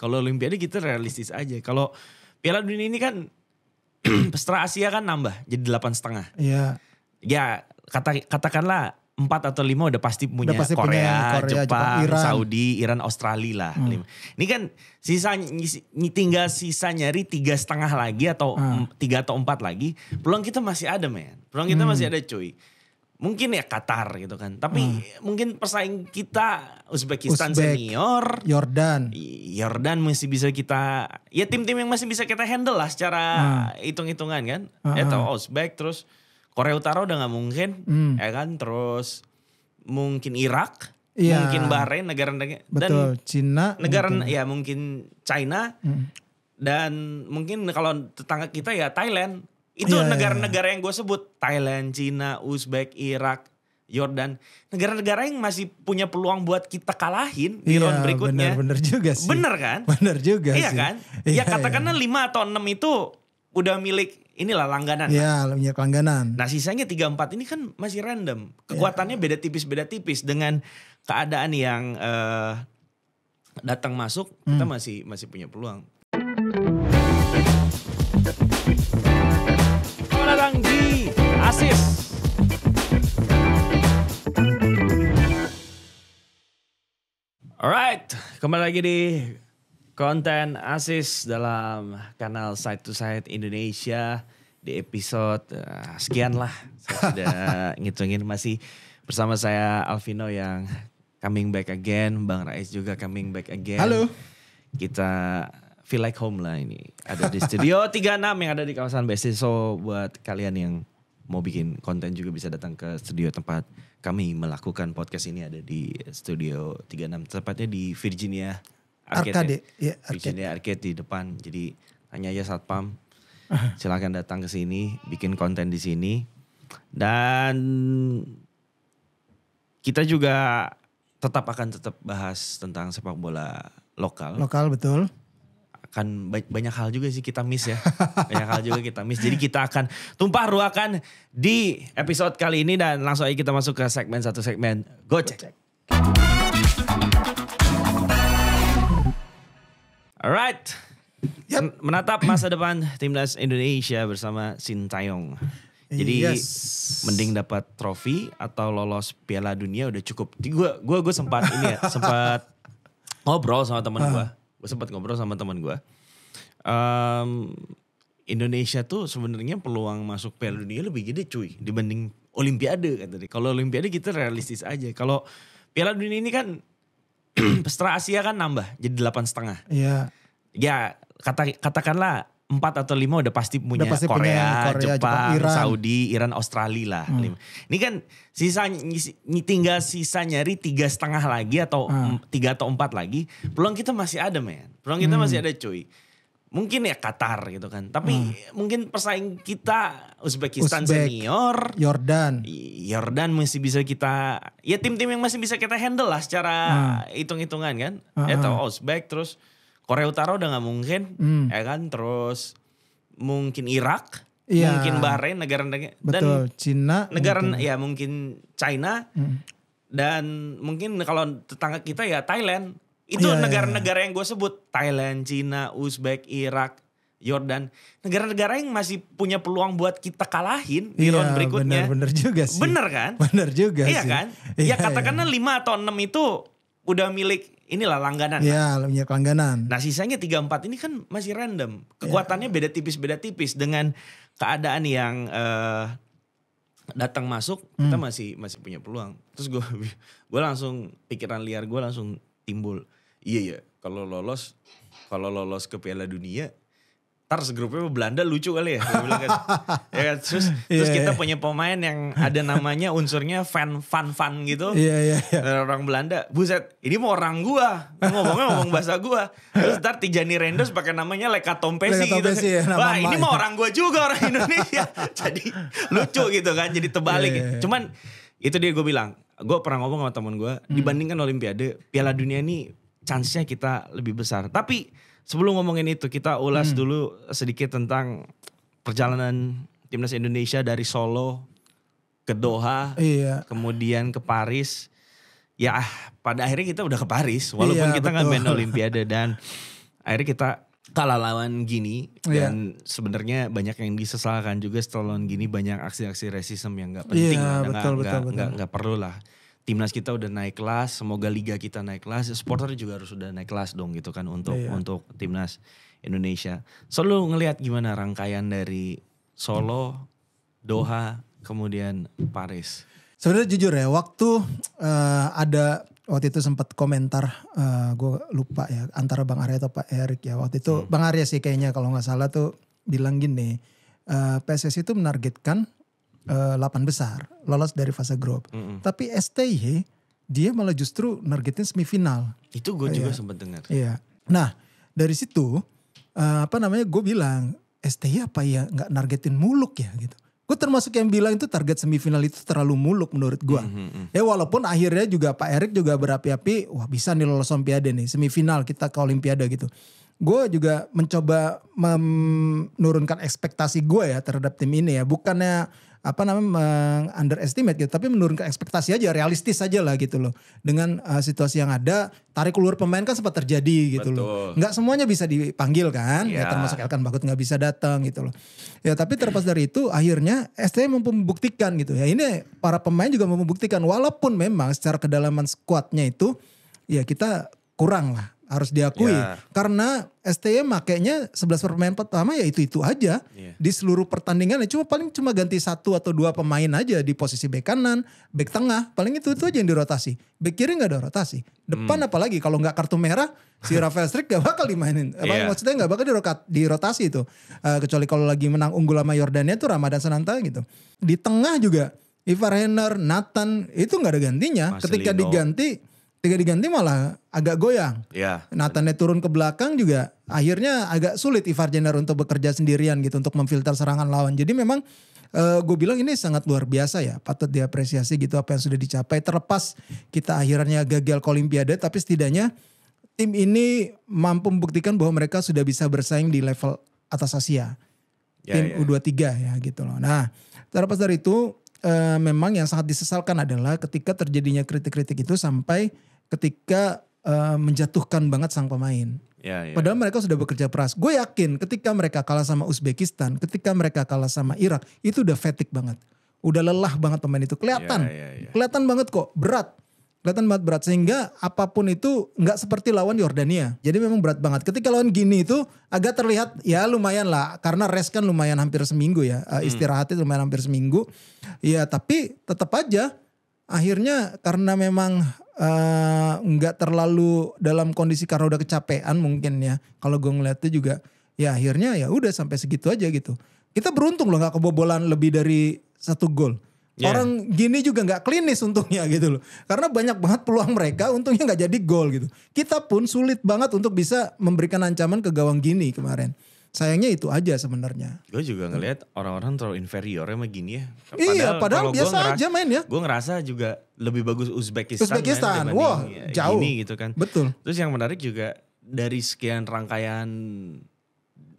Kalau Olimpiade kita realistis aja. Kalau Piala Dunia ini kan Setara Asia kan nambah jadi delapan setengah. Iya. Ya kata katakanlah empat atau lima udah pasti punya udah pasti Korea, punya Korea, Jepang, Jepang Iran. Saudi, Iran, Australia lah. Hmm. Ini kan sisa tinggal sisa nyari tiga setengah lagi atau hmm. tiga atau empat lagi. Peluang kita masih ada men. Peluang kita hmm. masih ada cuy mungkin ya Qatar gitu kan. Tapi hmm. mungkin pesaing kita Uzbekistan Uzbek, senior, Jordan, Jordan masih bisa kita ya tim-tim yang masih bisa kita handle lah secara hmm. hitung-hitungan kan. Hmm. Ya Uzbek terus Korea Utara udah nggak mungkin hmm. ya kan terus mungkin Irak ya. mungkin Bahrain negara-negara dan Cina negara mungkin. ya mungkin China hmm. dan mungkin kalau tetangga kita ya Thailand itu iya, iya, negara-negara yeah, yang gue sebut Thailand, China, Uzbek, Irak, Jordan, negara-negara yang masih punya peluang buat kita kalahin di iya, round berikutnya. Bener, bener juga sih. Bener kan? Bener juga iya sih. kan? Iya, ya iya. katakanlah yeah. 5 atau 6 itu udah milik inilah langganan. Iya, yeah, punya langganan. Nah sisanya 3 empat ini kan masih random. Kekuatannya yeah. beda tipis-beda tipis dengan keadaan yang uh, datang masuk hmm. kita masih masih punya peluang asis. Alright, kembali lagi di konten asis dalam kanal Side to Side Indonesia di episode uh, eh, sekian lah. Saya sudah ngitungin masih bersama saya Alvino yang coming back again, Bang Rais juga coming back again. Halo. Kita feel like home lah ini. Ada di studio 36 yang ada di kawasan BSD. So buat kalian yang mau bikin konten juga bisa datang ke studio tempat kami melakukan podcast ini ada di studio 36 tepatnya di Virginia Arcade. Ya. Arcade. Ya, Arcade. Virginia Arcade di depan. Jadi hanya aja satpam. silahkan datang ke sini, bikin konten di sini. Dan kita juga tetap akan tetap bahas tentang sepak bola lokal. Lokal betul akan banyak hal juga sih kita miss ya. banyak hal juga kita miss. Jadi kita akan tumpah ruakan di episode kali ini dan langsung aja kita masuk ke segmen satu segmen Gocek. Go Alright. Yep. Menatap masa depan timnas Indonesia bersama Shin Sintayong. Jadi yes. mending dapat trofi atau lolos Piala Dunia udah cukup. Gue gue gue sempat ini ya, sempat ngobrol sama teman gue gue sempat ngobrol sama teman gue. Um, Indonesia tuh sebenarnya peluang masuk Piala Dunia lebih gede cuy dibanding Olimpiade kan dia. Kalau Olimpiade kita realistis aja. Kalau Piala Dunia ini kan peserta Asia kan nambah jadi delapan setengah. Iya. Ya kata katakanlah empat atau lima udah pasti punya udah pasti Korea, punya Korea, Jepang, Jepang Iran. Saudi, Iran, Australia lah. Hmm. Ini kan sisa tinggal sisa nyari tiga setengah lagi atau hmm. tiga atau empat lagi. Peluang kita masih ada men. Peluang kita hmm. masih ada cuy. Mungkin ya Qatar gitu kan. Tapi hmm. mungkin pesaing kita Uzbekistan Uzbek, senior. Jordan, Jordan masih bisa kita. Ya tim-tim yang masih bisa kita handle lah secara hmm. hitung-hitungan kan. Hmm. Atau Uzbek terus Korea Utara udah nggak mungkin, hmm. ya kan? Terus mungkin Irak, ya. mungkin Bahrain, negara-negara dan Cina, negara mungkin. ya mungkin China hmm. dan mungkin kalau tetangga kita ya Thailand. Itu negara iya, iya, iya. negara-negara yang gue sebut Thailand, China, Uzbek, Irak, Jordan, negara-negara yang masih punya peluang buat kita kalahin di ya, round berikutnya. Bener, bener juga sih. Bener kan? Bener juga iya sih. Kan? Iya kan? Ya katakanlah lima atau enam itu udah milik inilah langganan. Iya, minyak langganan. Nah, sisanya empat ini kan masih random. Kekuatannya ya. beda tipis beda tipis dengan keadaan yang uh, datang masuk hmm. kita masih masih punya peluang. Terus gue gue langsung pikiran liar gue langsung timbul. Iya iya, kalau lolos kalau lolos ke Piala Dunia Tars grupnya Belanda lucu kali ya, kan. ya kan? Terus, yeah, terus kita iya. punya pemain yang ada namanya unsurnya fan fan fan gitu. yeah, Yeah, yeah. Orang Belanda, buset, ini mau orang gua, ngomongnya ngomong bahasa gua. Terus ntar Tijani Rendos pakai namanya Leka Tompesi, Leka gitu. Ya, Wah ini mau orang gua juga orang Indonesia. jadi lucu gitu kan, jadi terbalik. Yeah, yeah, yeah. Cuman itu dia gue bilang, gue pernah ngomong sama temen gua, hmm. dibandingkan Olimpiade, Piala Dunia ini chance-nya kita lebih besar. Tapi sebelum ngomongin itu kita ulas hmm. dulu sedikit tentang perjalanan timnas Indonesia dari Solo ke Doha, iya. kemudian ke Paris. Ya, ah, pada akhirnya kita udah ke Paris walaupun iya, kita nggak main olimpiade dan akhirnya kita kalah lawan Gini dan iya. dan sebenarnya banyak yang disesalkan juga setelah lawan Gini banyak aksi-aksi rasisme yang nggak iya, penting nggak nggak betul, gak perlu lah timnas kita udah naik kelas, semoga liga kita naik kelas, supporter juga harus udah naik kelas dong gitu kan untuk yeah, yeah. untuk timnas Indonesia. Solo lu ngelihat gimana rangkaian dari Solo, Doha, kemudian Paris? Sebenarnya jujur ya, waktu uh, ada waktu itu sempat komentar uh, eh, gue lupa ya antara Bang Arya atau Pak Erik ya waktu itu hmm. Bang Arya sih kayaknya kalau nggak salah tuh bilang gini uh, eh, PSSI itu menargetkan Eh, delapan besar lolos dari fase grup. Mm -hmm. Tapi STY dia malah justru nargetin semifinal. Itu gue juga iya. sempat dengar. Iya. Nah dari situ eh, apa namanya gue bilang STY apa ya nggak nargetin muluk ya gitu. Gue termasuk yang bilang itu target semifinal itu terlalu muluk menurut gue. Mm -hmm. Mm-hmm. Ya walaupun akhirnya juga Pak Erik juga berapi-api, wah bisa nih lolos Olimpiade nih, semifinal kita ke Olimpiade gitu. Gue juga mencoba menurunkan ekspektasi gue ya terhadap tim ini ya. Bukannya apa namanya meng underestimate gitu tapi menurunkan ekspektasi aja realistis aja lah gitu loh dengan uh, situasi yang ada tarik ulur pemain kan sempat terjadi gitu Betul. loh nggak semuanya bisa dipanggil kan yeah. ya iya. termasuk Elkan Bagot nggak bisa datang gitu loh ya tapi terlepas dari itu akhirnya ST membuktikan gitu ya ini para pemain juga membuktikan walaupun memang secara kedalaman squadnya itu ya kita kurang lah harus diakui yeah. karena STY makainya 11 pemain pertama ya itu-itu aja yeah. di seluruh pertandingan ya cuma paling cuma ganti satu atau dua pemain aja di posisi bek kanan, bek tengah, paling itu itu aja yang dirotasi. Bek kiri nggak ada rotasi. Depan hmm. apalagi kalau nggak kartu merah si Rafael Strik gak bakal dimainin. Apa yeah. maksudnya nggak bakal dirotasi itu. Uh, kecuali kalau lagi menang unggul sama Yordania itu Ramadan Sananta gitu. Di tengah juga Ivar Henner, Nathan itu nggak ada gantinya. Marcelino. Ketika diganti tiga diganti malah agak goyang. Ya. Nathannya turun ke belakang juga akhirnya agak sulit Ivar Jenner untuk bekerja sendirian gitu untuk memfilter serangan lawan. Jadi memang uh, eh, gue bilang ini sangat luar biasa ya, patut diapresiasi gitu apa yang sudah dicapai. Terlepas kita akhirnya gagal ke Olimpiade, tapi setidaknya tim ini mampu membuktikan bahwa mereka sudah bisa bersaing di level atas Asia. Ya, tim ya. U23 ya gitu loh. Nah, terlepas dari itu uh, memang yang sangat disesalkan adalah ketika terjadinya kritik-kritik itu sampai ketika uh, menjatuhkan banget sang pemain. Ya, ya. Padahal mereka sudah bekerja keras. Gue yakin ketika mereka kalah sama Uzbekistan, ketika mereka kalah sama Irak, itu udah fatigue banget. Udah lelah banget pemain itu. Kelihatan. Ya, ya, ya. Kelihatan banget kok, berat. Kelihatan banget berat. Sehingga apapun itu nggak seperti lawan Yordania. Jadi memang berat banget. Ketika lawan Gini itu agak terlihat ya lumayan lah. Karena rest kan lumayan hampir seminggu ya. Eh, hmm. Istirahatnya lumayan hampir seminggu. Ya tapi tetap aja akhirnya karena memang Eh, nggak uh, terlalu dalam kondisi karena udah kecapean mungkin ya. Kalau gue ngeliatnya juga ya akhirnya ya udah sampai segitu aja gitu. Kita beruntung loh nggak kebobolan lebih dari satu gol. Yeah. Orang gini juga nggak klinis untungnya gitu loh. Karena banyak banget peluang mereka untungnya nggak jadi gol gitu. Kita pun sulit banget untuk bisa memberikan ancaman ke gawang gini kemarin. Sayangnya itu aja sebenarnya. Gue juga ngelihat orang-orang terlalu inferior sama gini ya. Padahal, iya, padahal biasa ngerasa, aja main ya. Gue ngerasa juga lebih bagus Uzbekistan. Uzbekistan, wah wow, ya, jauh. Gini gitu kan. Betul. Terus yang menarik juga dari sekian rangkaian,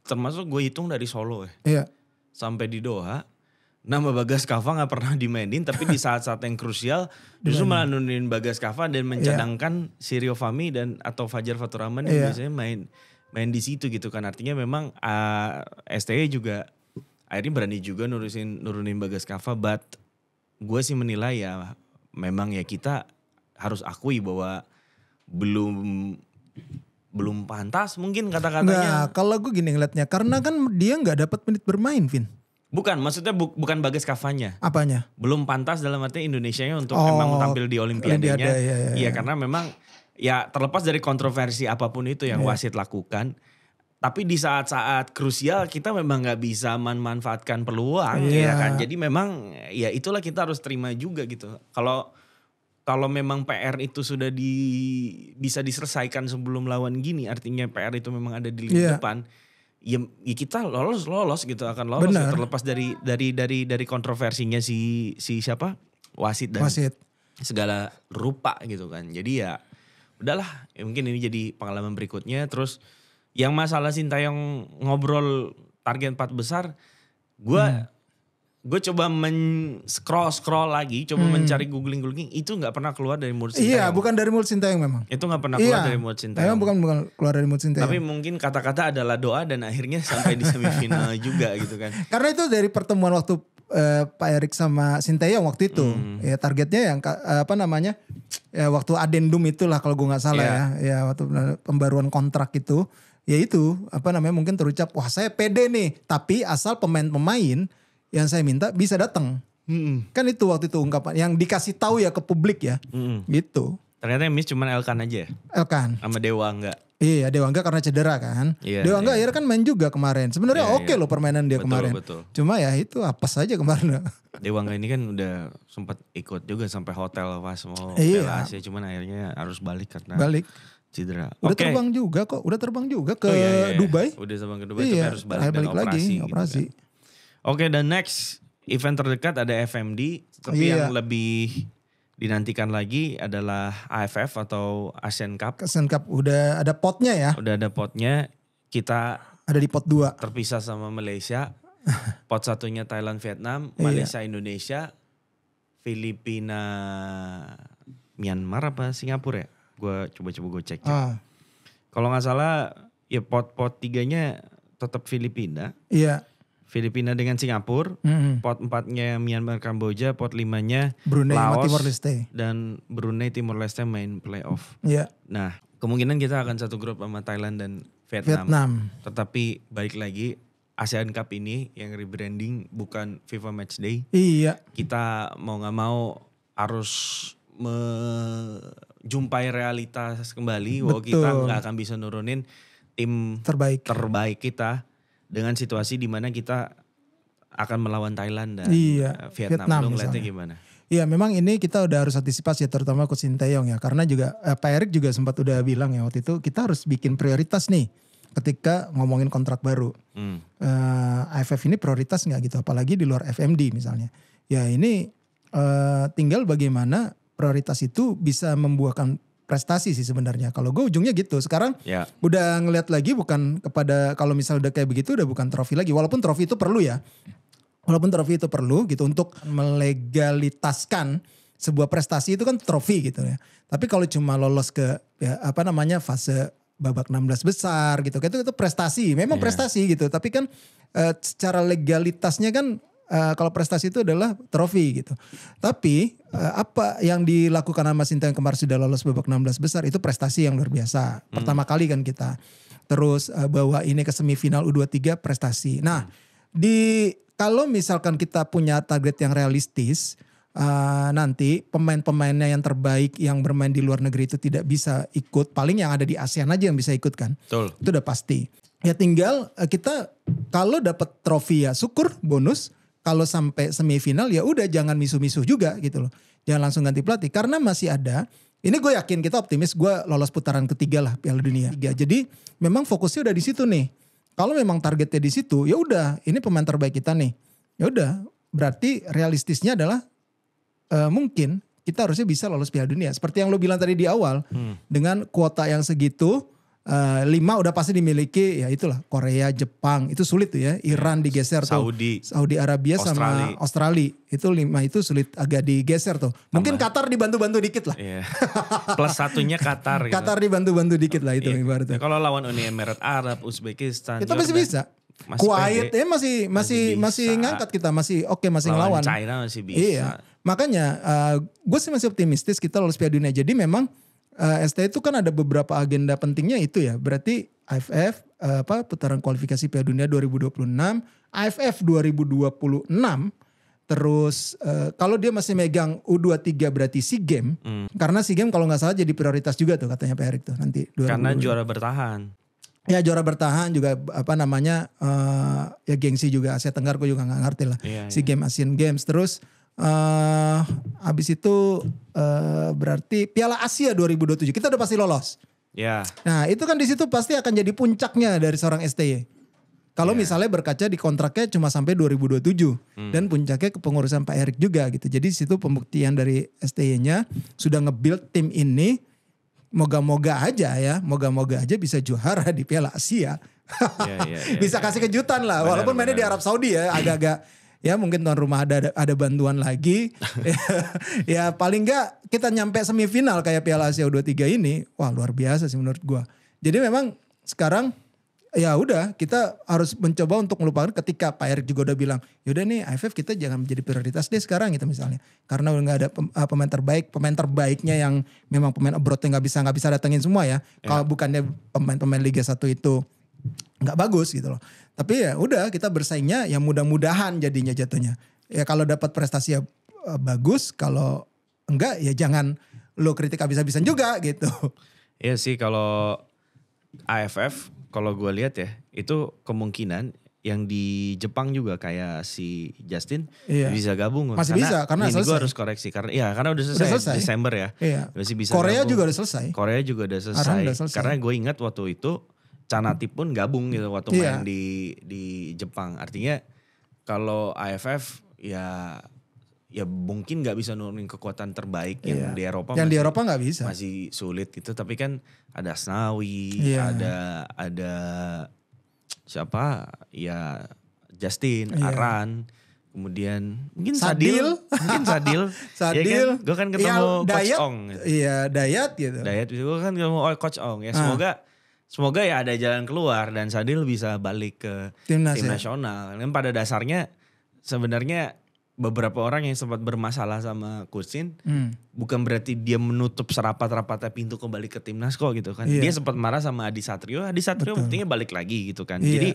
termasuk gue hitung dari Solo ya. Iya. Sampai di Doha, nama Bagas Kava gak pernah dimainin tapi di saat-saat yang krusial justru malah nunin Bagas Kava dan mencadangkan yeah. Sirio Fami dan atau Fajar Faturaman yang iya. biasanya main main di situ gitu kan artinya memang uh, ah, STE juga akhirnya berani juga nurusin nurunin Bagas Kava but gue sih menilai ya memang ya kita harus akui bahwa belum belum pantas mungkin kata-katanya. Nah, kalau gue gini ngeliatnya karena kan dia nggak dapat menit bermain, Vin. Bukan, maksudnya bu bukan Bagas Kavanya. Apanya? Belum pantas dalam arti Indonesia-nya untuk oh, emang tampil di Olimpiade Iya, iya, ya. Ya, karena memang ya terlepas dari kontroversi apapun itu yang yeah. wasit lakukan tapi di saat-saat krusial kita memang nggak bisa memanfaatkan peluang yeah. ya kan jadi memang ya itulah kita harus terima juga gitu kalau kalau memang PR itu sudah di bisa diselesaikan sebelum lawan gini artinya PR itu memang ada di yeah. depan ya, ya kita lolos lolos gitu akan lolos ya. Bener. terlepas dari dari dari dari kontroversinya si si siapa wasit dan wasit segala rupa gitu kan jadi ya udahlah ya mungkin ini jadi pengalaman berikutnya terus yang masalah Sinta yang ngobrol target empat besar gue hmm. Iya. gue coba men scroll scroll lagi coba hmm. mencari googling googling itu nggak pernah keluar dari mulut Sinta iya bukan dari mulut yang memang itu nggak pernah keluar iya, dari mulut Sinta memang bukan bukan keluar dari mulut Sinta tapi mungkin kata-kata adalah doa dan akhirnya sampai di semifinal juga gitu kan karena itu dari pertemuan waktu Eh, Pak Erik sama Sinteyong waktu itu. Hmm. Ya targetnya yang apa namanya? Ya waktu adendum itulah kalau gue nggak salah yeah. ya. Ya waktu pembaruan kontrak itu, ya itu apa namanya mungkin terucap wah saya pede nih, tapi asal pemain-pemain yang saya minta bisa datang. -mm. Kan itu waktu itu ungkapan yang dikasih tahu ya ke publik ya. -mm. Gitu. Ternyata yang miss cuma Elkan aja ya? Elkan. Sama Dewa enggak? Iya, iya Dewa Angga karena cedera kan. Iya, Dewangga iya. akhirnya kan main juga kemarin. Sebenarnya iya, oke okay iya. loh permainan dia betul, kemarin. Betul. Cuma ya itu apa saja kemarin. Dewa Angga ini kan udah sempat ikut juga sampai hotel pas mau iya. belas ya. cuman akhirnya harus balik karena balik cedera. Udah okay. terbang juga kok, udah terbang juga ke oh, iya, iya. iya. Dubai. Udah terbang ke Dubai, iya, harus balik, balik operasi, lagi, gitu operasi. Kan. Oke, okay, dan next event terdekat ada FMD, tapi iya. yang lebih dinantikan lagi adalah AFF atau ASEAN Cup. ASEAN Cup udah ada potnya ya. Udah ada potnya. Kita ada di pot dua Terpisah sama Malaysia. pot satunya Thailand, Vietnam, iya. Malaysia, iya. Indonesia, Filipina, Myanmar apa Singapura ya? Gua coba-coba gue cek. cek. Ya. Ah. Kalau nggak salah ya pot-pot tiganya tetap Filipina. Iya. Filipina dengan Singapura, mm-hmm. pot empatnya Myanmar Kamboja, pot limanya Brunei Laos Timor Leste dan Brunei Timor Leste main playoff. Iya. Yeah. Nah, kemungkinan kita akan satu grup sama Thailand dan Vietnam. Vietnam. Tetapi balik lagi ASEAN Cup ini yang rebranding bukan FIFA Match Day. Iya. Kita mau nggak mau harus menjumpai realitas kembali Betul. bahwa kita nggak akan bisa nurunin tim terbaik terbaik kita dengan situasi di mana kita akan melawan Thailand dan iya, eh, Vietnam. Vietnam Lu ngeliatnya gimana? Iya memang ini kita udah harus antisipasi ya, terutama Coach Sinteyong ya. Karena juga eh, Pak Erik juga sempat udah bilang ya waktu itu kita harus bikin prioritas nih ketika ngomongin kontrak baru. Hmm. Uh, eh, AFF ini prioritas nggak gitu apalagi di luar FMD misalnya. Ya ini uh, tinggal bagaimana prioritas itu bisa membuahkan prestasi sih sebenarnya. Kalau gue ujungnya gitu. Sekarang ya. udah ngeliat lagi bukan kepada kalau misal udah kayak begitu udah bukan trofi lagi. Walaupun trofi itu perlu ya. Walaupun trofi itu perlu gitu untuk melegalitaskan sebuah prestasi itu kan trofi gitu ya. Tapi kalau cuma lolos ke ya, apa namanya fase babak 16 besar gitu. Itu itu prestasi, memang yeah. prestasi gitu. Tapi kan e, secara legalitasnya kan uh, kalau prestasi itu adalah trofi gitu. Tapi uh, apa yang dilakukan sama yang kemarin sudah lolos babak 16 besar itu prestasi yang luar biasa. Hmm. Pertama kali kan kita terus uh, bawa ini ke semifinal U23 prestasi. Nah, hmm. di kalau misalkan kita punya target yang realistis uh, nanti pemain-pemainnya yang terbaik yang bermain di luar negeri itu tidak bisa ikut paling yang ada di ASEAN aja yang bisa ikut kan Betul. itu udah pasti ya tinggal kita kalau dapat trofi ya syukur bonus kalau sampai semifinal ya udah jangan misuh-misuh juga gitu loh. Jangan langsung ganti pelatih karena masih ada. Ini gue yakin kita optimis gue lolos putaran ketiga lah Piala Dunia. Tiga. Jadi memang fokusnya udah di situ nih. Kalau memang targetnya di situ ya udah ini pemain terbaik kita nih. Ya udah berarti realistisnya adalah uh, mungkin kita harusnya bisa lolos Piala Dunia. Seperti yang lo bilang tadi di awal hmm. dengan kuota yang segitu Uh, lima udah pasti dimiliki ya itulah Korea, Jepang itu sulit tuh ya. Iran ya, digeser Saudi, tuh. Saudi Arabia Australia. sama Australia itu lima itu sulit agak digeser tuh. Mungkin Tambah. Qatar dibantu-bantu dikit lah. yeah. Plus satunya Qatar. gitu. Qatar dibantu-bantu dikit lah itu yeah. ibaratnya. Ya, kalau lawan Uni Emirat Arab, Uzbekistan. Ya, itu masih bisa Kuwait ya masih masih masih, bisa. ngangkat kita masih oke okay, masih ngelawan. China masih iya. bisa. Iya. Makanya uh, eh, gue sih masih optimistis kita lolos Piala Dunia. Jadi memang uh, eh, ST itu kan ada beberapa agenda pentingnya itu ya. Berarti AFF uh, eh, apa putaran kualifikasi Piala Dunia 2026, AFF 2026 terus uh, kalau dia masih megang U23 berarti SEA Game. Hmm. Karena SEA Game kalau nggak salah jadi prioritas juga tuh katanya Pak Erick tuh nanti 2020. Karena juara bertahan. Ya juara bertahan juga apa namanya uh, ya gengsi juga Asia Tenggara gue juga nggak ngerti lah. Yeah, SEA yeah. Game Asian Games terus uh, abis itu uh, berarti Piala Asia 2027 kita udah pasti lolos. Ya. Yeah. Nah itu kan di situ pasti akan jadi puncaknya dari seorang STY. Kalau yeah. misalnya berkaca di kontraknya cuma sampai 2027 hmm. dan puncaknya kepengurusan Pak Erik juga gitu. Jadi di situ pembuktian dari STY-nya sudah nge-build tim ini. Moga-moga aja ya, moga-moga aja bisa juara di Piala Asia. yeah, yeah, yeah, bisa ya. kasih kejutan lah, benar, walaupun mainnya di Arab Saudi ya, agak-agak ya mungkin tuan rumah ada ada, bantuan lagi ya paling enggak kita nyampe semifinal kayak Piala Asia U23 ini wah luar biasa sih menurut gua jadi memang sekarang ya udah kita harus mencoba untuk melupakan ketika Pak Erick juga udah bilang yaudah nih AFF kita jangan menjadi prioritas deh sekarang gitu misalnya karena udah nggak ada ah, pemain terbaik pemain terbaiknya yang memang pemain abroad yang nggak bisa nggak bisa datengin semua ya kalau ya. bukannya pemain-pemain Liga 1 itu nggak bagus gitu loh tapi ya udah kita bersaingnya ya mudah-mudahan jadinya jatuhnya. Ya kalau dapat prestasi ya eh, bagus, kalau enggak ya jangan lo kritik habis-habisan juga gitu. Iya sih kalau AFF kalau gue lihat ya itu kemungkinan yang di Jepang juga kayak si Justin iya. bisa gabung masih karena bisa karena ini gue harus koreksi karena ya karena udah selesai, udah selesai. Desember ya iya. masih bisa Korea gabung. juga udah selesai Korea juga udah selesai, udah selesai. karena gue ingat waktu itu Canati hmm. pun gabung gitu waktu yeah. main di di Jepang. Artinya kalau AFF ya ya mungkin nggak bisa nurunin kekuatan terbaik yang iya. di Eropa yang masih, di Eropa nggak bisa masih sulit gitu. tapi kan ada Snawi, iya. yeah. ada ada siapa ya Justin yeah. Aran kemudian mungkin Sadil, Sadil mungkin Sadil Sadil ya kan? gue kan ketemu ya, Coach Ong iya Dayat gitu Dayat gue kan ketemu Coach Ong ya ah. semoga ah semoga ya ada jalan keluar dan Sadil bisa balik ke timnas tim ya? nasional. Dan pada dasarnya sebenarnya beberapa orang yang sempat bermasalah sama Kusin hmm. bukan berarti dia menutup serapat-rapatnya pintu kembali ke timnas kok gitu kan. Yeah. Dia sempat marah sama Adi Satrio, Adi Satrio Betul. buktinya balik lagi gitu kan. Yeah. Jadi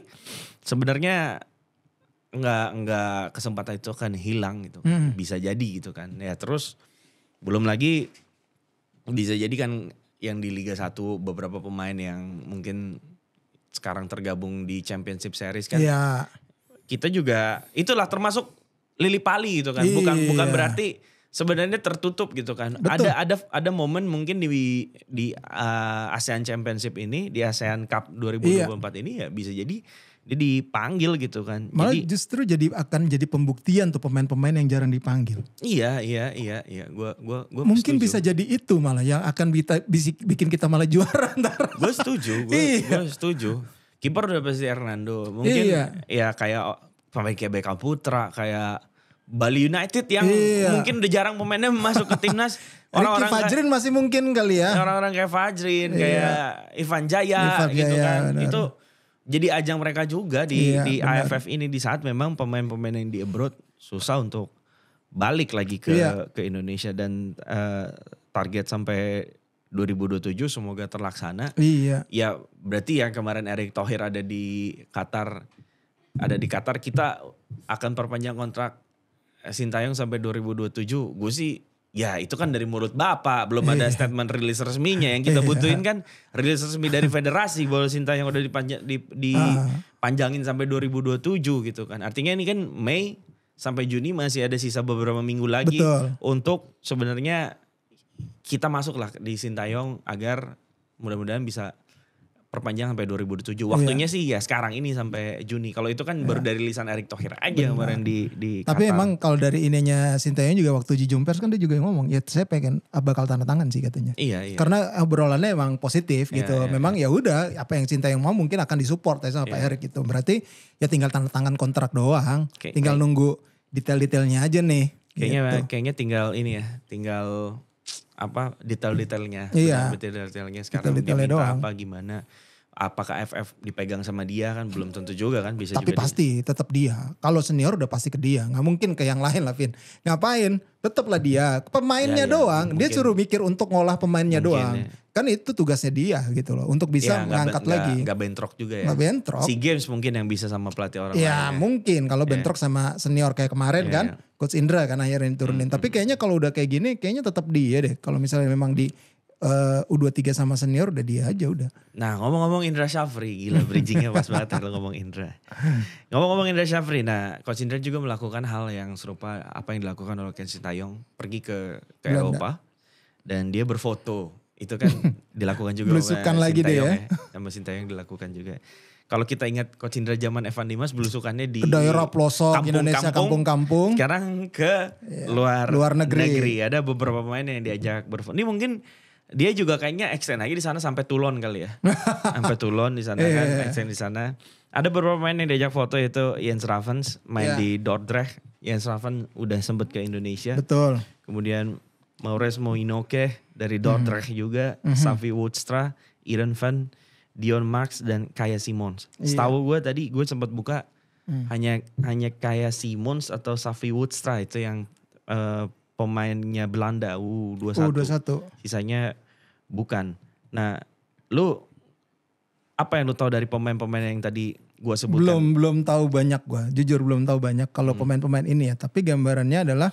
sebenarnya nggak nggak kesempatan itu akan hilang gitu Hmm. Bisa jadi gitu kan. Ya terus belum lagi bisa jadi kan yang di Liga 1 beberapa pemain yang mungkin sekarang tergabung di Championship Series kan. Iya. Kita juga itulah termasuk lili pali gitu kan. Iya. Bukan bukan berarti sebenarnya tertutup gitu kan. Betul. Ada ada ada momen mungkin di di uh, ASEAN Championship ini, di ASEAN Cup 2024 iya. ini ya bisa jadi dia dipanggil gitu kan. Malah jadi, justru jadi akan jadi pembuktian tuh pemain-pemain yang jarang dipanggil. Iya, iya, iya, iya. Gua gua gua Mungkin bisa jadi itu malah yang akan bita, bisik, bikin kita malah juara ntar. Gue setuju, gue iya. setuju. Kiper udah pasti Hernando. Mungkin iya. ya kayak pemain kayak Beckham Putra, kayak Bali United yang iya. mungkin udah jarang pemainnya masuk ke timnas. Orang-orang Fajrin masih mungkin kali ya. Orang-orang kayak Fajrin, iya. kayak Ivan Jaya, Ivan gitu kan. Benar. Itu jadi ajang mereka juga di iya, di AFF ini di saat memang pemain-pemain yang di abroad susah untuk balik lagi ke iya. ke Indonesia dan uh, target sampai 2027 semoga terlaksana. Iya. Ya berarti yang kemarin Erik Thohir ada di Qatar ada di Qatar kita akan perpanjang kontrak Sintayong sampai 2027. Gue sih Ya itu kan dari mulut Bapak, belum ada iya. statement rilis resminya yang kita iya. butuhin kan rilis resmi dari federasi bola Sinta yang udah dipanjang, ah. dipanjangin sampai 2027 gitu kan. Artinya ini kan Mei sampai Juni masih ada sisa beberapa minggu lagi Betul. untuk sebenarnya kita masuklah di Sintayong agar mudah-mudahan bisa perpanjang sampai 2007. Waktunya yeah. sih ya sekarang ini sampai Juni. Kalau itu kan yeah. baru iya. dari lisan Erick Thohir aja kemarin di di Tapi Qatar. emang kalau dari ininya Sintayong juga waktu Jumpers kan dia juga ngomong ya saya pengen ah, bakal tanda tangan sih katanya. Iya, iya. Karena obrolannya emang positif yeah, gitu. Yeah, memang yeah. ya udah apa yang Sintayong mau mungkin akan disupport ya sama yeah. Pak iya. Erick gitu. Berarti ya tinggal tanda tangan kontrak doang. Okay, tinggal okay. nunggu detail-detailnya aja nih. Kayaknya gitu. kayaknya tinggal ini ya, tinggal apa detail-detailnya. Iya. Detail-detailnya sekarang detail dia minta doang. apa gimana apakah FF dipegang sama dia kan belum tentu juga kan bisa tapi juga pasti dia. tetap dia kalau senior udah pasti ke dia nggak mungkin ke yang lain lah Vin ngapain tetaplah dia pemainnya ya, ya. doang mungkin. dia suruh mikir untuk ngolah pemainnya mungkin, doang ya. kan itu tugasnya dia gitu loh untuk bisa ya, mengangkat gak, lagi nggak bentrok juga ya gak bentrok si games mungkin yang bisa sama pelatih orang ya lain, ya. mungkin kalau ya. bentrok sama senior kayak kemarin ya, kan ya. coach Indra kan akhirnya turunin hmm, tapi hmm. kayaknya kalau udah kayak gini kayaknya tetap dia deh kalau misalnya memang di uh, eh, U23 sama senior udah dia aja udah. Nah ngomong-ngomong Indra Syafri, gila bridgingnya pas banget kalau ngomong Indra. Ngomong-ngomong Indra Syafri, nah Coach Indra juga melakukan hal yang serupa apa yang dilakukan oleh Ken Sintayong. Pergi ke, ke Eropa dan dia berfoto. Itu kan dilakukan juga Belusukan Sintayong lagi deh ya. ya. Sama Sintayong dilakukan juga. Kalau kita ingat Coach Indra zaman Evan Dimas belusukannya di daerah pelosok kampung, Indonesia kampung-kampung. Sekarang ke ya, luar luar negeri. negeri. Ada beberapa pemain yang diajak berfoto. Ini mungkin dia juga kayaknya extend aja di sana sampai Tulon kali ya. sampai Tulon di sana yeah, kan, yeah. Iya. extend di sana. Ada beberapa main yang diajak foto itu Jens Ravens main yeah. di Dordrecht. Jens Ravens udah sempet ke Indonesia. Betul. Kemudian Maures Moinoke dari Dordrecht mm. juga, mm -hmm. Safi Woodstra, Iren Van, Dion Marx dan Kaya Simons. Yeah. Setahu gue tadi gue sempat buka mm. hanya hanya Kaya Simons atau Safi Woodstra itu yang uh, pemainnya Belanda U21. U21. Sisanya bukan. Nah, lu apa yang lu tahu dari pemain-pemain yang tadi gua sebutkan? Belum belum tahu banyak gua. Jujur belum tahu banyak kalau hmm. pemain-pemain ini ya, tapi gambarannya adalah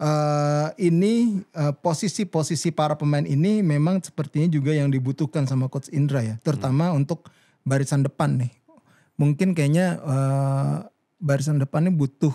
Uh, ini eh, posisi-posisi uh, para pemain ini memang sepertinya juga yang dibutuhkan sama coach Indra ya, hmm. terutama hmm. untuk barisan depan nih. Mungkin kayaknya uh, barisan depan ini butuh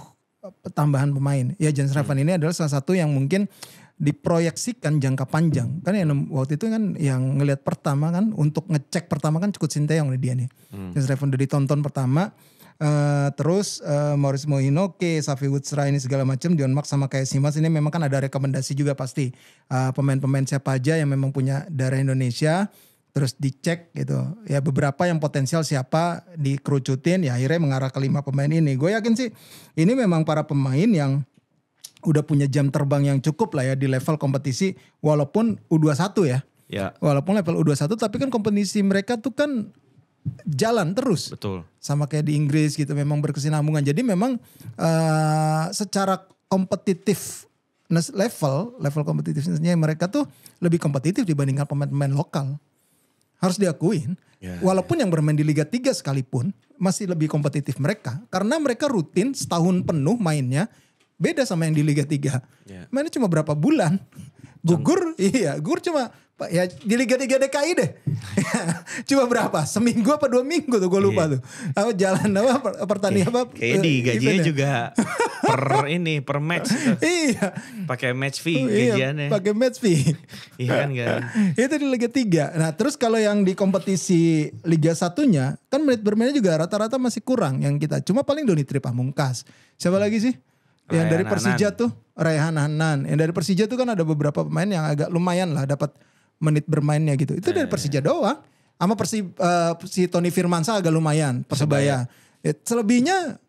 tambahan pemain. Ya Jens hmm. Raven ini adalah salah satu yang mungkin diproyeksikan jangka panjang. Kan yang waktu itu kan yang ngelihat pertama kan untuk ngecek pertama kan cukup Sinteyong nih dia nih. Hmm. Jens Raven udah ditonton pertama Uh, terus uh, eh, Morris Mohinoke, Safi Woodsra ini segala macam, Dion Mark sama kayak Simas ini memang kan ada rekomendasi juga pasti eh, pemain-pemain uh, pemain -pemain siapa aja yang memang punya darah Indonesia terus dicek gitu ya beberapa yang potensial siapa dikerucutin ya akhirnya mengarah ke lima pemain ini gue yakin sih ini memang para pemain yang udah punya jam terbang yang cukup lah ya di level kompetisi walaupun U21 ya ya walaupun level U21 tapi kan kompetisi mereka tuh kan jalan terus betul sama kayak di Inggris gitu memang berkesinambungan jadi memang uh, secara kompetitif level level kompetitifnya mereka tuh lebih kompetitif dibandingkan pemain-pemain lokal harus diakuin. Yeah, ya. Walaupun yeah. yang bermain di Liga 3 sekalipun masih lebih kompetitif mereka karena mereka rutin setahun penuh mainnya. Beda sama yang di Liga 3. Yeah. Mainnya cuma berapa bulan. Gugur, iya, gugur cuma ya di Liga tiga DKI deh. Cuma berapa? Seminggu apa dua minggu tuh gue lupa iya. tuh. Apa jalan apa pertandingan apa? Kayak di eh, gajinya juga per ini per match. iya. Pakai match fee oh, iya, gajiannya. Iya, pakai match fee. iya kan gak? Itu di Liga 3. Nah, terus kalau yang di kompetisi Liga satunya kan menit bermainnya juga rata-rata masih kurang yang kita. Cuma paling Doni Tripah mungkas Siapa lagi sih? Yang dari Persija Hanan. tuh rayhan Hanan. Yang dari Persija tuh kan ada beberapa pemain yang agak lumayan lah dapat menit bermainnya gitu. Itu dari eh. Persija doang. Sama Persi, uh, si Tony Firmansa agak lumayan Persebaya. Ya, selebihnya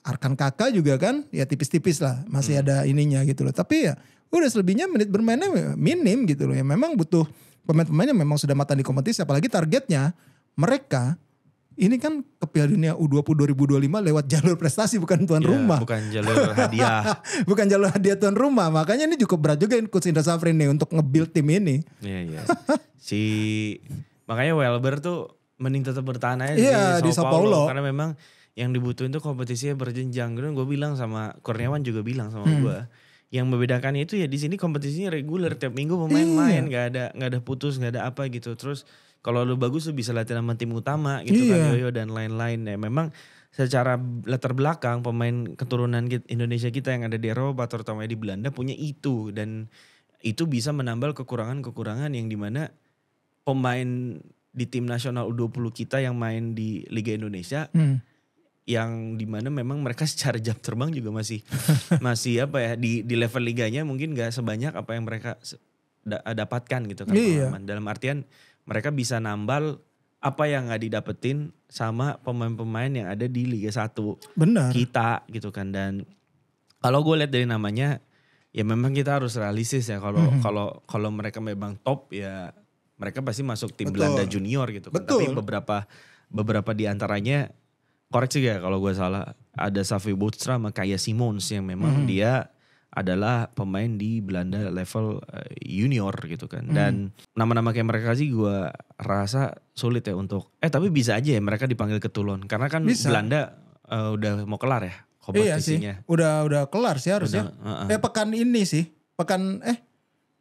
Arkan Kakak juga kan ya tipis-tipis lah masih hmm. ada ininya gitu loh. Tapi ya udah selebihnya menit bermainnya minim gitu loh. Ya memang butuh pemain pemainnya memang sudah matang di kompetisi apalagi targetnya mereka ini kan ke Piala Dunia U20 2025 lewat jalur prestasi bukan tuan ya, rumah. Bukan jalur hadiah. bukan jalur hadiah tuan rumah. Makanya ini cukup berat juga Coach Indra Safri nih untuk nge-build tim ini. Iya, iya. si makanya Welber tuh mending tetap bertahan aja ya, di, Sao di Paulo, karena memang yang dibutuhin tuh kompetisinya berjenjang. gue bilang sama Kurniawan juga bilang sama hmm. gue yang membedakan itu ya di sini kompetisinya reguler tiap minggu pemain iya. main nggak ada nggak ada putus nggak ada apa gitu terus kalau lu bagus lu bisa latihan sama tim utama gitu kan, iya. kan Yoyo dan lain-lain ya memang secara latar belakang pemain keturunan Indonesia kita yang ada di Eropa terutama di Belanda punya itu dan itu bisa menambal kekurangan-kekurangan yang dimana pemain di tim nasional U20 kita yang main di Liga Indonesia hmm. yang dimana memang mereka secara jam terbang juga masih masih apa ya di di level liganya mungkin gak sebanyak apa yang mereka dapatkan gitu kan iya. dalam artian mereka bisa nambal apa yang nggak didapetin sama pemain-pemain yang ada di Liga 1. Benar. Kita gitu kan dan kalau gue lihat dari namanya ya memang kita harus realistis ya kalau mm -hmm. kalau kalau mereka memang top ya mereka pasti masuk tim Betul. Belanda junior gitu kan. Betul. Tapi beberapa beberapa di antaranya koreksi ya kalau gue salah ada Safi Butra sama Kaya Simons yang memang mm -hmm. dia adalah pemain di Belanda level eh, junior gitu kan. Hmm. Dan nama-nama kayak mereka sih gue rasa sulit ya untuk eh tapi bisa aja ya mereka dipanggil ke Toulon karena kan bisa. Belanda uh, udah mau kelar ya kompetisinya. Iya Udah udah kelar sih harusnya. uh -uh. Eh pekan ini sih. Pekan eh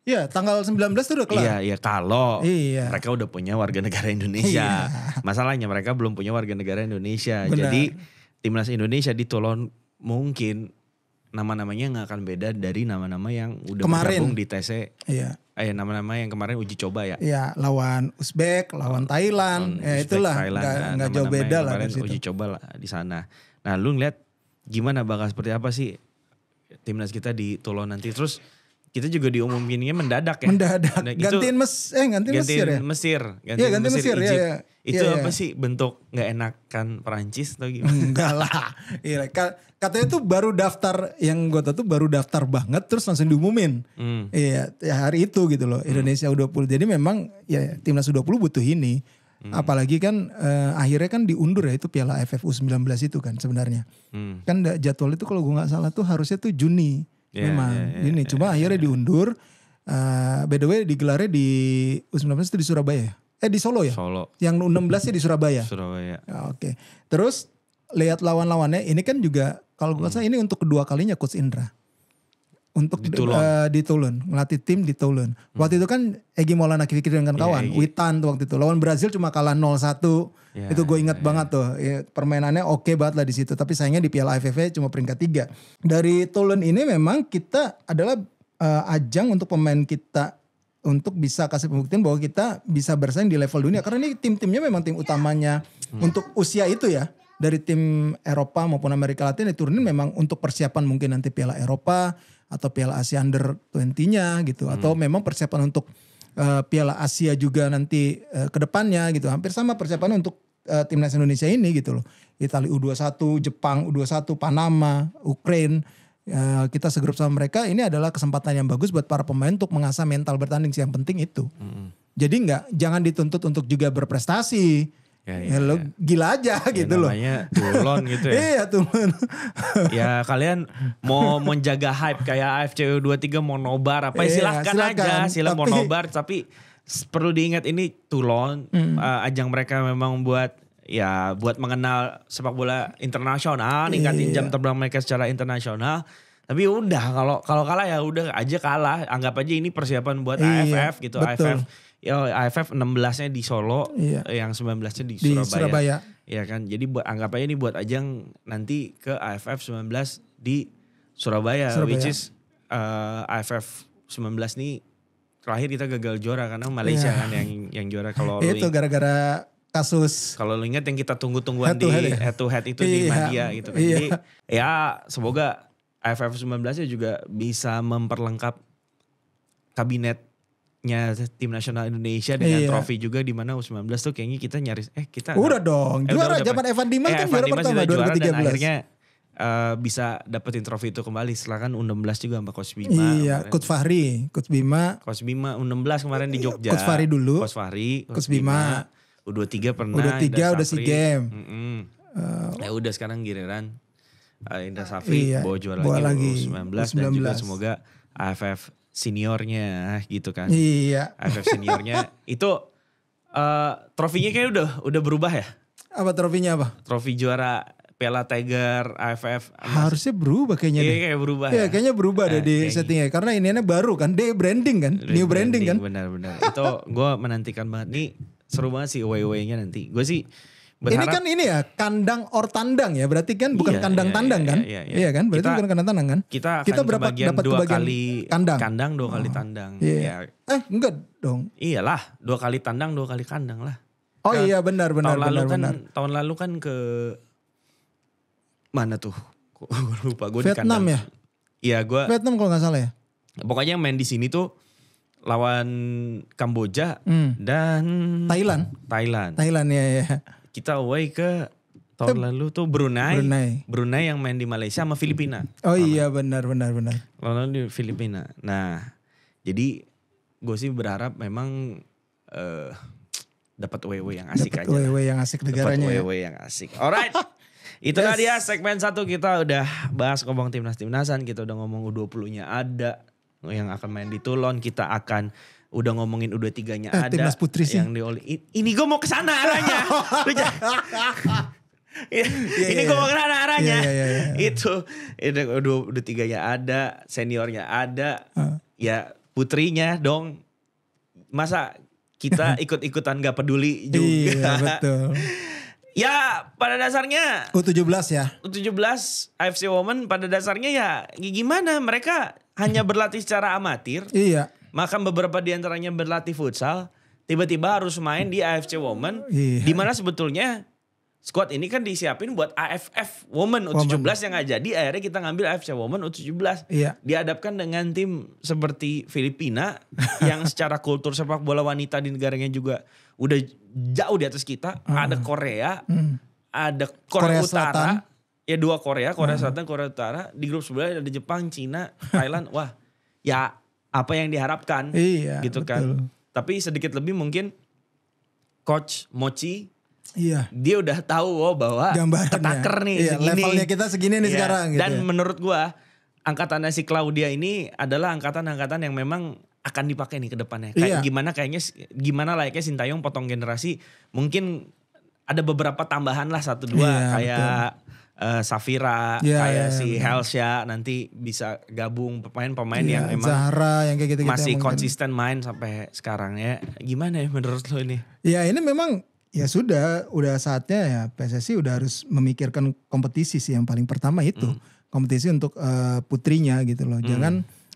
Iya, tanggal 19 itu udah kelar. Iya, iya kalau iya. mereka udah punya warga negara Indonesia. Iya. Masalahnya mereka belum punya warga negara Indonesia. Benar. Jadi timnas Indonesia di Toulon mungkin nama-namanya nggak akan beda dari nama-nama yang udah kemarin di TC. E. Iya. Eh nama-nama yang kemarin uji coba ya. Iya, lawan Uzbek, lawan Thailand, lawan ya Uzbek, itulah nah, nggak jauh beda lah situ. uji coba lah di sana. Nah, lu ngeliat gimana bakal seperti apa sih timnas kita di Tolo nanti terus kita juga diumuminnya mendadak ya. Mendadak. Nah, gantiin mes eh gantiin, gantiin Mesir ya. Mesir. Iya, gantiin, ya, gantiin Mesir, Mesir ya, ya. Itu ya, ya. apa iya. sih bentuk nggak enakan Perancis atau gimana? Enggak lah. Iya, katanya tuh baru daftar yang gue tau tuh baru daftar banget terus langsung diumumin. Hmm. Iya, ya hari itu gitu loh. Hmm. Indonesia hmm. U20. Jadi memang ya timnas U20 butuh ini. Hmm. Apalagi kan eh, akhirnya kan diundur ya itu Piala AFF U19 itu kan sebenarnya. Hmm. Kan jadwal itu kalau gue nggak salah tuh harusnya tuh Juni. Yeah, Memang yeah, yeah, ini iya, cuma yeah, akhirnya yeah. diundur. Uh, by the way digelarnya di U19 itu di Surabaya Eh di Solo ya? Solo. Yang U16 ya di Surabaya. Surabaya. Ya, oke. Okay. Terus lihat lawan-lawannya ini kan juga kalau gue hmm. ini untuk kedua kalinya coach Indra untuk di Toulon. Uh, eh, di Toulon melatih tim di Toulon. Hmm. Waktu itu kan Egi Maulana Fikri dengan iya, kawan, yeah, Witan tuh waktu itu. Lawan Brazil cuma kalah 0-1. Yeah, itu gue ingat yeah. banget tuh. Ya, permainannya oke okay banget lah di situ, tapi sayangnya di Piala AFF cuma peringkat 3. Dari Toulon ini memang kita adalah uh, ajang untuk pemain kita untuk bisa kasih pembuktian bahwa kita bisa bersaing di level dunia karena ini tim-timnya memang tim utamanya hmm. untuk usia itu ya dari tim Eropa maupun Amerika Latin diturunin memang untuk persiapan mungkin nanti Piala Eropa atau Piala Asia Under 20-nya gitu hmm. atau memang persiapan untuk uh, Piala Asia juga nanti uh, ke depannya gitu. Hampir sama persiapan untuk uh, timnas Indonesia ini gitu loh. Italia U21, Jepang U21, Panama, Ukraine kita segrup sama mereka ini adalah kesempatan yang bagus buat para pemain untuk mengasah mental bertanding sih yang penting itu. Hmm. Jadi nggak jangan dituntut untuk juga berprestasi Ya, ya, ya lo ya. gila aja ya, gitu loh. Namanya Tulon gitu ya. iya Tulon. ya kalian mau menjaga hype kayak AFC 23 mau nobar apa ya, silahkan, silahkan aja. Silahkan tapi, mau nobar tapi perlu diingat ini Tulon. Hmm. Uh, ajang mereka memang buat ya buat mengenal sepak bola internasional. Ningkatin iya. jam terbang mereka secara internasional. Tapi udah kalau kalau kalah ya udah aja kalah. Anggap aja ini persiapan buat iya, AFF gitu. Betul. AFF ya AFF 16-nya di Solo, iya. yang 19-nya di, di Surabaya. Surabaya. Iya kan. Jadi anggap aja ini buat ajang nanti ke AFF 19 di Surabaya, Surabaya. which is uh, AFF 19 nih terakhir kita gagal juara karena Malaysia yeah. kan yang yang juara kalau itu gara-gara kasus. Kalau lu ingat yang kita tunggu-tungguan di head, ya? head to head itu iya, di media gitu kan. Iya. Jadi ya semoga AFF 19 nya juga bisa memperlengkap kabinet nya tim nasional Indonesia dengan iya. trofi juga di mana U19 tuh kayaknya kita nyaris eh kita udah dong eh, juara zaman Evan Dimas eh, kan Evan juara pertama 2013 juara dan akhirnya uh, bisa dapetin trofi itu kembali setelah kan U16 juga sama Coach Bima iya kemarin. Coach Fahri Coach Bima Coach Bima U16 kemarin di iya, Jogja Coach Fahri dulu Coach Fahri Coach, Bima, Bima U23 pernah U23 udah si game mm -hmm. Uh, eh, ya udah sekarang giliran uh, Indra Safri iya, bawa juara lagi, lagi U19, U19 dan juga semoga AFF seniornya gitu kan. Iya. AFF seniornya itu uh, trofinya kayak udah udah berubah ya? Apa trofinya apa? Trofi juara Piala Tiger AFF harusnya berubah kayaknya iya, deh. kayak berubah ya, ya. kayaknya berubah nah, deh eh, di settingnya karena ini ini baru kan de branding kan new branding, kan benar-benar itu gue menantikan banget nih seru banget sih away-awaynya nanti gue sih Berharap, ini kan ini ya kandang or tandang ya berarti kan bukan iya, kandang iya, tandang iya, kan iya, iya, iya. kan berarti kita, bukan kandang tandang kan kita akan kita berapa dapat dua kali kandang kandang dua kali oh, tandang iya. ya eh enggak dong iyalah dua kali tandang dua kali kandang lah oh kan, iya benar benar tahun benar, lalu benar, kan tahun lalu kan ke mana tuh gue lupa gue di kandang. ya iya gue Vietnam kalau nggak salah ya pokoknya yang main di sini tuh lawan Kamboja hmm. dan Thailand Thailand Thailand ya ya kita away ke tahun Tep. lalu tuh Brunei, Brunei. Brunei yang main di Malaysia sama Filipina. Oh iya benar benar benar. Lalu di Filipina. Nah, jadi gue sih berharap memang uh, dapat wewe yang asik dapet aja. Wewe yang asik negaranya. Dapat ya? wewe yang asik. Alright. Itu yes. dia segmen satu kita udah bahas ngomong timnas timnasan kita udah ngomong u 20 nya ada yang akan main di Toulon kita akan udah ngomongin udah tiganya eh, ada timnas putri sih. yang oli ini gue mau kesana arahnya iya, ini iya, gue iya. mau kesana arahnya yeah, yeah, yeah, yeah. itu udah udah tiganya ada seniornya ada uh. ya putrinya dong masa kita ikut-ikutan gak peduli juga iya, betul Ya pada dasarnya u belas ya. U17 AFC Women pada dasarnya ya gimana mereka hanya berlatih secara amatir. Iya. Maka beberapa di antaranya berlatih futsal, tiba-tiba harus main di AFC Women. Iya. Di mana sebetulnya squad ini kan disiapin buat AFF Women U17 Woman. yang nggak jadi. Akhirnya kita ngambil AFC Women U17. Iya. Diadapkan dengan tim seperti Filipina yang secara kultur sepak bola wanita di negaranya juga udah jauh di atas kita. Hmm. Ada Korea, hmm. ada Korea, Korea Utara. Selatan. Ya dua Korea, Korea hmm. Selatan, Korea Utara. Di grup sebelah ada Jepang, Cina, Thailand. Wah, ya apa yang diharapkan iya, gitu kan. betul. kan tapi sedikit lebih mungkin coach Mochi Iya. Dia udah tahu oh bahwa ketaker ya. nih iya, segini. Levelnya kita segini nih iya. sekarang gitu. Dan ya. menurut gua angkatannya si Claudia ini adalah angkatan-angkatan yang memang akan dipakai nih ke depannya. Kayak iya. gimana kayaknya gimana layaknya Sintayong potong generasi mungkin ada beberapa tambahan lah satu dua iya, kayak betul uh, Safira yeah, kayak yeah, si yeah. nanti bisa gabung pemain-pemain yeah, yang emang Zahra yang kayak gitu, -gitu masih konsisten main sampai sekarang ya. Gimana ya menurut lo ini? Ya ini memang ya sudah udah saatnya ya PSSI udah harus memikirkan kompetisi sih yang paling pertama itu mm. kompetisi untuk uh, putrinya gitu loh mm. jangan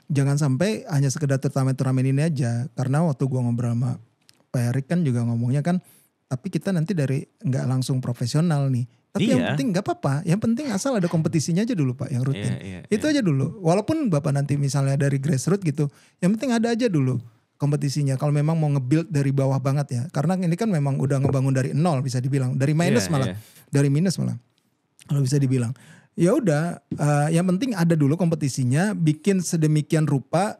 jangan sampai hanya sekedar turnamen turnamen ini aja karena waktu gua ngobrol sama Pak Erik kan juga ngomongnya kan tapi kita nanti dari nggak langsung profesional nih tapi iya. yang penting nggak apa-apa. Yang penting asal ada kompetisinya aja dulu pak, yang rutin. Iya, iya, itu iya. aja dulu. Walaupun bapak nanti misalnya dari grassroots gitu, yang penting ada aja dulu kompetisinya. Kalau memang mau nge-build dari bawah banget ya, karena ini kan memang udah ngebangun dari nol bisa dibilang, dari iya, minus malah, iya. dari minus malah, kalau bisa dibilang. Ya udah, uh, yang penting ada dulu kompetisinya, bikin sedemikian rupa,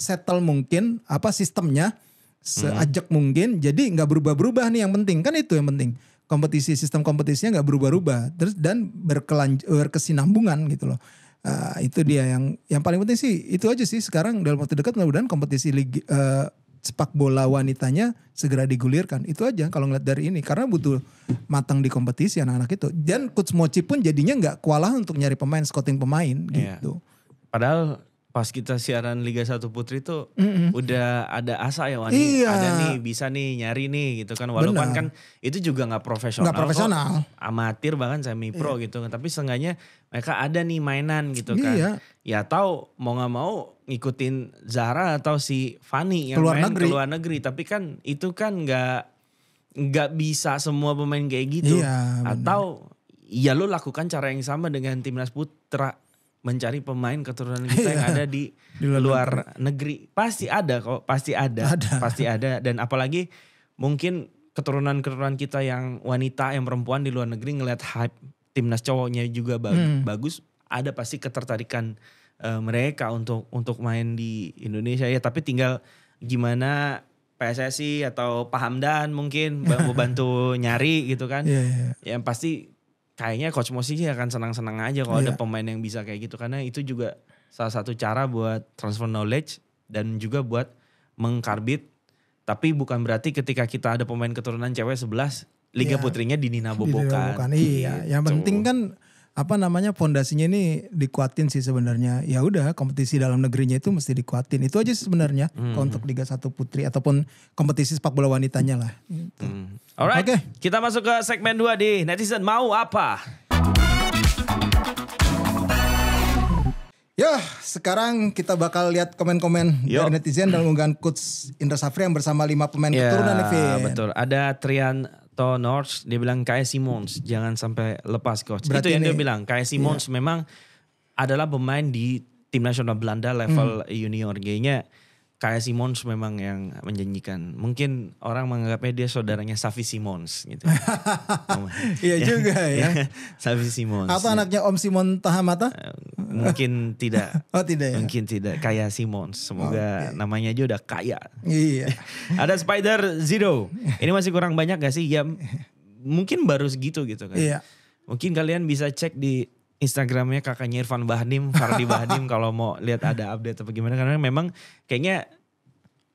settle mungkin apa sistemnya, seajak mungkin. Jadi nggak berubah-berubah nih yang penting kan itu yang penting kompetisi sistem kompetisinya nggak berubah-ubah terus dan berkelan, berkesinambungan gitu loh uh, itu dia yang yang paling penting sih itu aja sih sekarang dalam waktu dekat mudah-mudahan kompetisi ligi, uh, sepak bola wanitanya segera digulirkan itu aja kalau ngeliat dari ini karena butuh matang di kompetisi anak-anak itu dan coach Mochi pun jadinya nggak kualah untuk nyari pemain scouting pemain yeah. gitu padahal pas kita siaran Liga Satu Putri tuh mm hmm udah ada asa ya Wani iya. ada nih bisa nih nyari nih gitu kan walaupun Bener. kan itu juga nggak profesional gak profesional kok, amatir bahkan semi pro iya. gitu kan tapi seenggaknya mereka ada nih mainan gitu kan iya. ya tahu mau nggak mau ngikutin Zara atau si Fanny yang keluar main negeri. keluar negeri tapi kan itu kan nggak nggak bisa semua pemain kayak gitu iya, atau ya lu lakukan cara yang sama dengan timnas putra mencari pemain keturunan kita yang iya. ada di, di luar, luar negeri. negeri. Pasti ada kok, pasti ada, ada. Pasti ada dan apalagi mungkin keturunan-keturunan kita yang wanita, yang perempuan di luar negeri ngelihat hype timnas cowoknya juga bag hmm. bagus, ada pasti ketertarikan uh, mereka untuk untuk main di Indonesia ya, tapi tinggal gimana PSSI atau Pak Hamdan mungkin bantu nyari gitu kan. Yeah, yeah. Yang pasti kayaknya coach Mosi sih akan senang-senang aja kalau yeah. ada iya. pemain yang bisa kayak gitu karena itu juga salah satu cara buat transfer knowledge dan juga buat mengkarbit tapi bukan berarti ketika kita ada pemain keturunan cewek 11 Liga yeah. putrinya Nina Bobokan. Iya, yang gitu. penting kan apa namanya fondasinya ini dikuatin sih sebenarnya. Ya udah kompetisi dalam negerinya itu mesti dikuatin. Itu aja sebenarnya hmm. untuk Liga satu Putri ataupun kompetisi sepak bola wanitanya lah. oke gitu. Hmm. Alright. Okay. Kita masuk ke segmen dua di netizen mau apa? Ya, sekarang kita bakal lihat komen-komen dari netizen dalam unggahan coach Indra Safri yang bersama lima pemain ya, keturunan Evin. betul. Ada Trian atau North dia bilang kayak Simons jangan sampai lepas coach. Berarti itu yang ini, dia bilang kayak Simons iya. memang adalah pemain di tim nasional Belanda level hmm. junior G-nya Kaya Simons memang yang menjanjikan. Mungkin orang menganggapnya dia saudaranya Safi Simons gitu. iya ya. juga ya. Safi Simons. Atau ya. anaknya Om Simon Tahamata? Eh, mungkin tidak. oh tidak ya. Mungkin tidak. Kaya Simons. Semoga okay. namanya aja udah kaya. Iya. Ada Spider Zero. Ini masih kurang banyak gak sih? Ya mungkin baru segitu gitu kan. Iya. Mungkin kalian bisa cek di Instagramnya kakaknya Irfan Bahdim, Fardi Bahdim kalau mau lihat ada update apa gimana karena memang kayaknya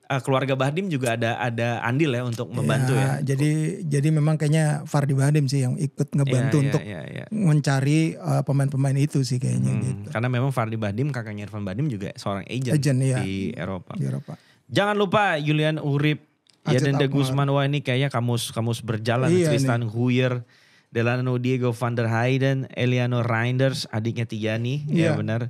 uh, keluarga Bahdim juga ada ada andil ya untuk membantu ya. ya. Jadi jadi memang kayaknya Fardi Bahdim sih yang ikut ngebantu ya, untuk ya, ya. mencari eh, pemain-pemain uh, itu sih kayaknya hmm, gitu. Karena memang Fardi Bahdim kakaknya Irfan Bahdim juga seorang agent, agent ya. di Eropa. Di Eropa. Jangan lupa Julian Urip, Yaden De Guzman wah ini kayaknya kamus kamus berjalan iya, Tristan Huyer Delano Diego van der Heiden, Eliano Reinders, adiknya Tijani, yeah. ya iya. benar.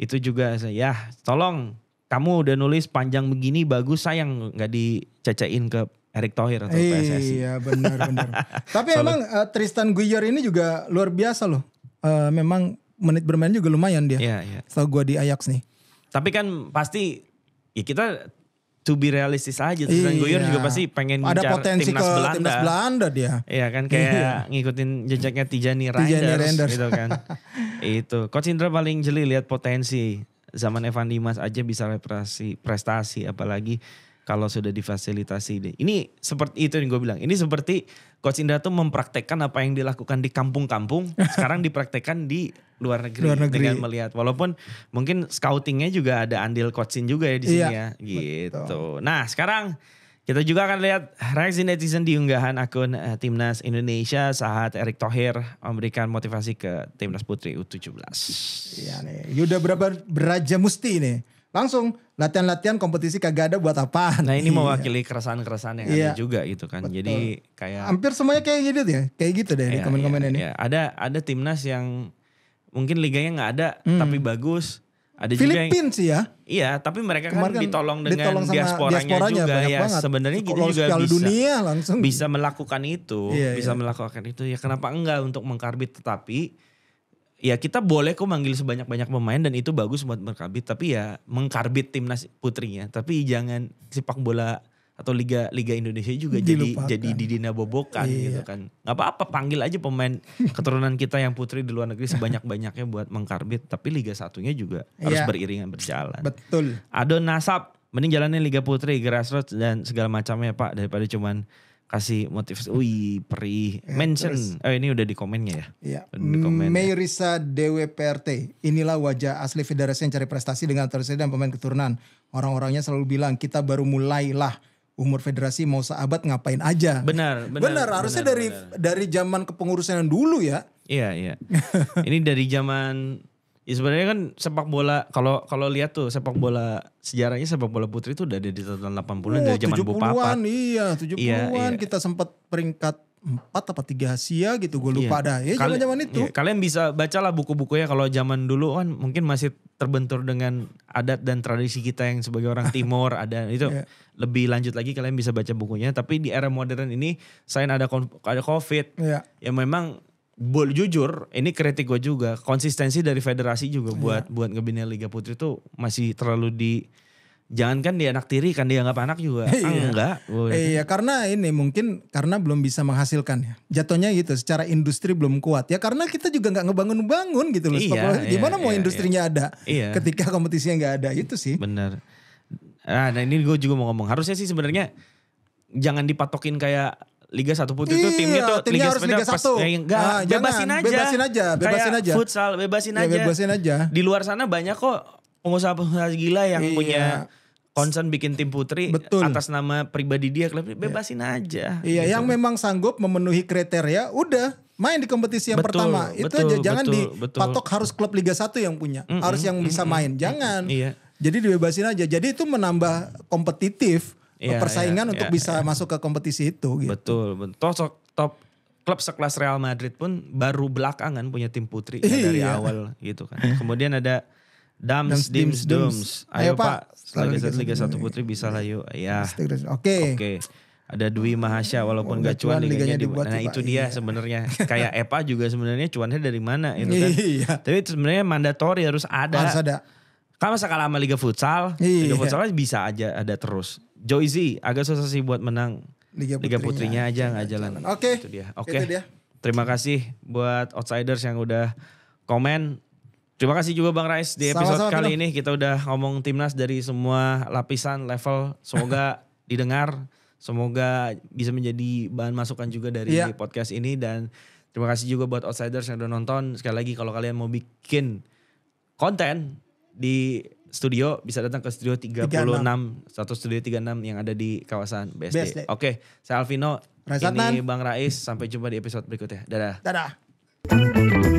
Itu juga ya tolong kamu udah nulis panjang begini bagus sayang nggak dicecein ke Erik Thohir atau PSSI. Iya benar benar. Tapi Solid. emang uh, Tristan Guyer ini juga luar biasa loh. Uh, memang menit bermain juga lumayan dia. Iya, iya. Setelah gua di Ajax nih. Tapi kan pasti ya kita to be realistis aja. Terus iya. Guyon juga pasti pengen ada potensi timnas ke Belanda. timnas Belanda dia. Iya kan kayak iya. ngikutin jejaknya Tijani Tijani Reinders. gitu kan. itu. Coach Indra paling jeli lihat potensi zaman Evan Dimas aja bisa represi prestasi apalagi kalau sudah difasilitasi deh. Ini seperti itu yang gue bilang. Ini seperti Coach Indra tuh mempraktekkan apa yang dilakukan di kampung-kampung, sekarang dipraktekkan di luar negeri, luar negeri dengan melihat. Walaupun mungkin scoutingnya juga ada andil coach Indra juga ya di sini iya, ya, gitu. Betul. Nah sekarang kita juga akan lihat reaksi netizen di unggahan akun eh, Timnas Indonesia saat Erick Thohir memberikan motivasi ke Timnas Putri U17. Iya nih. Yuda berapa beraja musti nih? langsung latihan-latihan kompetisi kagak ada buat apa. Nah ini iya. mewakili keresahan-keresahan yang iya. ada juga gitu kan. Betul. Jadi kayak hampir semuanya kayak gitu ya, kayak gitu deh iya, komen-komen iya, ini. Iya. Ada ada timnas yang mungkin liganya nggak ada hmm. tapi bagus. Ada Filipin sih ya. Iya, tapi mereka kan, kan ditolong dengan ditolong diasporanya, diasporanya juga ya. Sebenarnya kita gitu juga bisa dunia langsung bisa melakukan itu, iya, bisa iya. melakukan itu. Ya kenapa enggak untuk mengkarbit tetapi ya kita boleh kok manggil sebanyak-banyak pemain dan itu bagus buat berkarbit tapi ya mengkarbit timnas putrinya tapi jangan sepak bola atau liga liga Indonesia juga Dilupakan. jadi jadi didina bobokan iya. gitu kan nggak apa-apa panggil aja pemain keturunan kita yang putri di luar negeri sebanyak-banyaknya buat mengkarbit tapi liga satunya juga harus iya. beriringan berjalan betul ada nasab mending jalannya liga putri grassroots dan segala macamnya pak daripada cuman kasih motivasi. Wih, perih. Ya, Mention. oh, ini udah di komennya ya? Iya. Di Mayrisa DWPRT. Inilah wajah asli federasi yang cari prestasi dengan tersedia dan pemain keturunan. Orang-orangnya selalu bilang, kita baru mulailah umur federasi mau seabad ngapain aja. Benar, benar. Benar, harusnya benar, dari benar. dari zaman kepengurusan dulu ya. Iya, iya. ini dari zaman Ya sebenarnya kan sepak bola kalau kalau lihat tuh sepak bola sejarahnya sepak bola putri itu udah dari tahun 80-an oh, dari zaman 70-an, Iya, 70-an iya, iya. iya. kita sempat peringkat empat apa tiga Asia gitu gue lupa iya. dah ya zaman zaman itu iya. kalian bisa bacalah buku-bukunya kalau zaman dulu kan mungkin masih terbentur dengan adat dan tradisi kita yang sebagai orang timur ada itu iya. lebih lanjut lagi kalian bisa baca bukunya tapi di era modern ini selain ada ada covid iya. ya memang boleh jujur ini kritik gue juga konsistensi dari federasi juga iya. buat yeah. buat ngebina Liga Putri tuh masih terlalu di jangan kan dia anak tiri kan dia nggak anak juga iya. ah, enggak oh, iya karena ini mungkin karena belum bisa menghasilkan ya jatuhnya gitu secara industri belum kuat ya karena kita juga nggak ngebangun-bangun gitu loh iya, iya, gimana iya, mau industrinya iya. ada iya. ketika kompetisinya nggak ada itu sih bener nah, nah ini gue juga mau ngomong harusnya sih sebenarnya jangan dipatokin kayak Liga satu putri itu timnya tuh iya, timnya Liga harus Liga satu, Pas, eh, ya, enggak, nah, bebasin jangan, aja. Bebasin aja, bebasin Kayak aja. Futsal bebasin ya, aja. bebasin aja. Di luar sana banyak kok pengusaha-pengusaha gila yang iya. punya concern bikin tim putri Betul. atas nama pribadi dia klub iya. bebasin aja. Iya, gitu. yang memang sanggup memenuhi kriteria udah main di kompetisi yang betul, pertama. Itu aja jangan betul, dipatok betul. harus klub Liga 1 yang punya, mm -hmm, harus yang mm -hmm, bisa main. Jangan. Mm -hmm, iya. Jadi dibebasin aja. Jadi itu menambah kompetitif yeah, persaingan yeah, untuk yeah, bisa yeah. masuk ke kompetisi itu gitu. Betul, betul. Top, top klub sekelas Real Madrid pun baru belakangan punya tim putri ya, iya. dari iya. awal gitu kan. Kemudian ada Dams, Dams Dims, Dums. Ayo, Ayo Pak, Liga, Liga 1 Putri bisa lah yuk. Ya. Oke. Okay. Oke. Okay. Ada Dwi Mahasya walaupun gak cuan liganya, liganya dibuat. Nah, itu dia iya. sebenarnya. Kayak Epa juga sebenarnya cuannya dari mana gitu kan. Iya. itu kan. Tapi sebenarnya mandatori harus ada. Harus ada Kan masa kalah sama Liga Futsal, iya. Liga Futsal bisa aja ada terus. Z agak susah sih buat menang. Liga, Liga putrinya, aja nggak jalan. Oke. Okay. Itu dia. Oke. Okay. Terima kasih buat outsiders yang udah komen. Terima kasih juga Bang Rais di episode Sama-sama, kali ini kita udah ngomong timnas dari semua lapisan level. Semoga didengar, semoga bisa menjadi bahan masukan juga dari yeah. podcast ini dan terima kasih juga buat outsiders yang udah nonton. Sekali lagi kalau kalian mau bikin konten di studio bisa datang ke studio 36, satu studio 36 yang ada di kawasan BSD. BSD. Oke, okay, saya Alvino. Resatan. Ini Bang Rais, sampai jumpa di episode berikutnya. Dadah. Dadah.